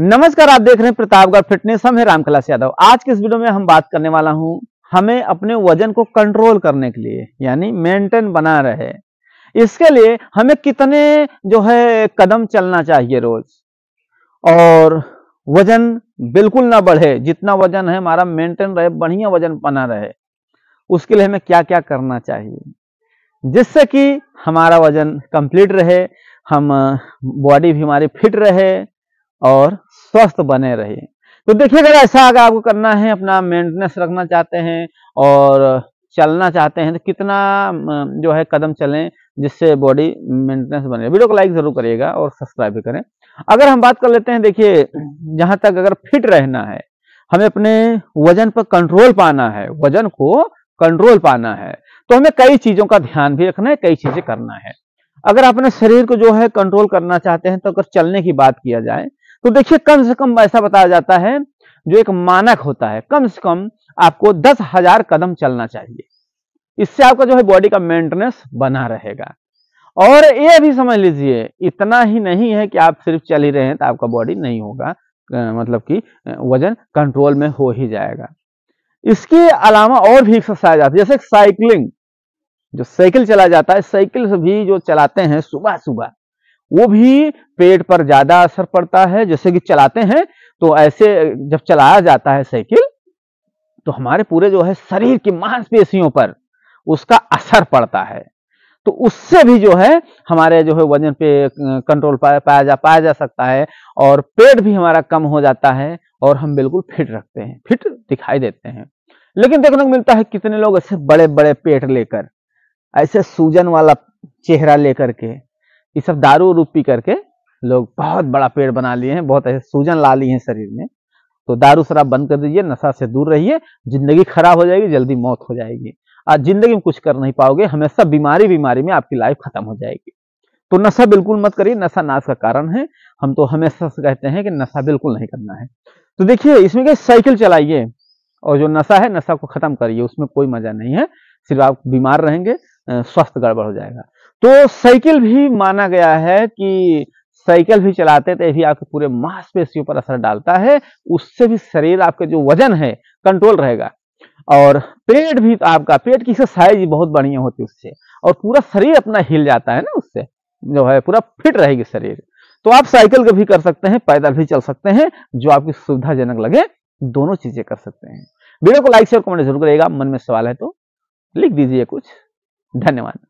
नमस्कार आप देख रहे हैं प्रतापगढ़ फिटनेस हम है रामकलास यादव आज के इस वीडियो में हम बात करने वाला हूं हमें अपने वजन को कंट्रोल करने के लिए यानी मेंटेन बना रहे इसके लिए हमें कितने जो है कदम चलना चाहिए रोज और वजन बिल्कुल ना बढ़े जितना वजन है हमारा मेंटेन रहे बढ़िया वजन बना रहे उसके लिए हमें क्या क्या करना चाहिए जिससे कि हमारा वजन कंप्लीट रहे हम बॉडी भी हमारी फिट रहे और स्वस्थ बने रहे तो देखिए अगर ऐसा अगर आपको करना है अपना मेंटेनेंस रखना चाहते हैं और चलना चाहते हैं तो कितना जो है कदम चलें जिससे बॉडी मेंटेनेंस बने वीडियो को लाइक जरूर करिएगा और सब्सक्राइब भी करें अगर हम बात कर लेते हैं देखिए जहां तक अगर फिट रहना है हमें अपने वजन पर कंट्रोल पाना है वजन को कंट्रोल पाना है तो हमें कई चीजों का ध्यान भी रखना है कई चीजें करना है अगर अपने शरीर को जो है कंट्रोल करना चाहते हैं तो अगर चलने की बात किया जाए तो देखिए कम से कम ऐसा बताया जाता है जो एक मानक होता है कम से कम आपको दस हजार कदम चलना चाहिए इससे आपका जो है बॉडी का मेंटेनेंस बना रहेगा और ये भी समझ लीजिए इतना ही नहीं है कि आप सिर्फ चल ही रहे हैं तो आपका बॉडी नहीं होगा मतलब कि वजन कंट्रोल में हो ही जाएगा इसके अलावा और भी एक्सरसाइज आती है जैसे साइकिलिंग जो साइकिल चला जाता है साइकिल भी जो चलाते हैं सुबह सुबह वो भी पेट पर ज्यादा असर पड़ता है जैसे कि चलाते हैं तो ऐसे जब चलाया जाता है साइकिल तो हमारे पूरे जो है शरीर की मांसपेशियों पर उसका असर पड़ता है तो उससे भी जो है हमारे जो है वजन पे कंट्रोल पाया पाया जा पाया जा सकता है और पेट भी हमारा कम हो जाता है और हम बिल्कुल फिट रखते हैं फिट दिखाई देते हैं लेकिन देखने को मिलता है कितने लोग ऐसे बड़े बड़े पेट लेकर ऐसे सूजन वाला चेहरा लेकर के ये सब दारू रूप पी करके लोग बहुत बड़ा पेड़ बना लिए हैं बहुत ऐसे सूजन ला ली है शरीर में तो दारू शराब बंद कर दीजिए नशा से दूर रहिए जिंदगी खराब हो जाएगी जल्दी मौत हो जाएगी आज जिंदगी में कुछ कर नहीं पाओगे हमेशा बीमारी बीमारी में आपकी लाइफ खत्म हो जाएगी तो नशा बिल्कुल मत करिए नशा नाश का कारण है हम तो हमेशा से कहते हैं कि नशा बिल्कुल नहीं करना है तो देखिए इसमें क्या साइकिल चलाइए और जो नशा है नशा को खत्म करिए उसमें कोई मजा नहीं है सिर्फ आप बीमार रहेंगे स्वास्थ्य गड़बड़ हो जाएगा तो साइकिल भी माना गया है कि साइकिल भी चलाते थे भी आपके पूरे मांसपेशियों पर असर डालता है उससे भी शरीर आपके जो वजन है कंट्रोल रहेगा और पेट भी आपका पेट की एक्सरसाइज बहुत बढ़िया होती है उससे और पूरा शरीर अपना हिल जाता है ना उससे जो है पूरा फिट रहेगी शरीर तो आप साइकिल भी कर सकते हैं पैदल भी चल सकते हैं जो आपकी सुविधाजनक लगे दोनों चीजें कर सकते हैं वीडियो को लाइक शेयर कमेंट जरूर करेगा मन में सवाल है तो लिख दीजिए कुछ धन्यवाद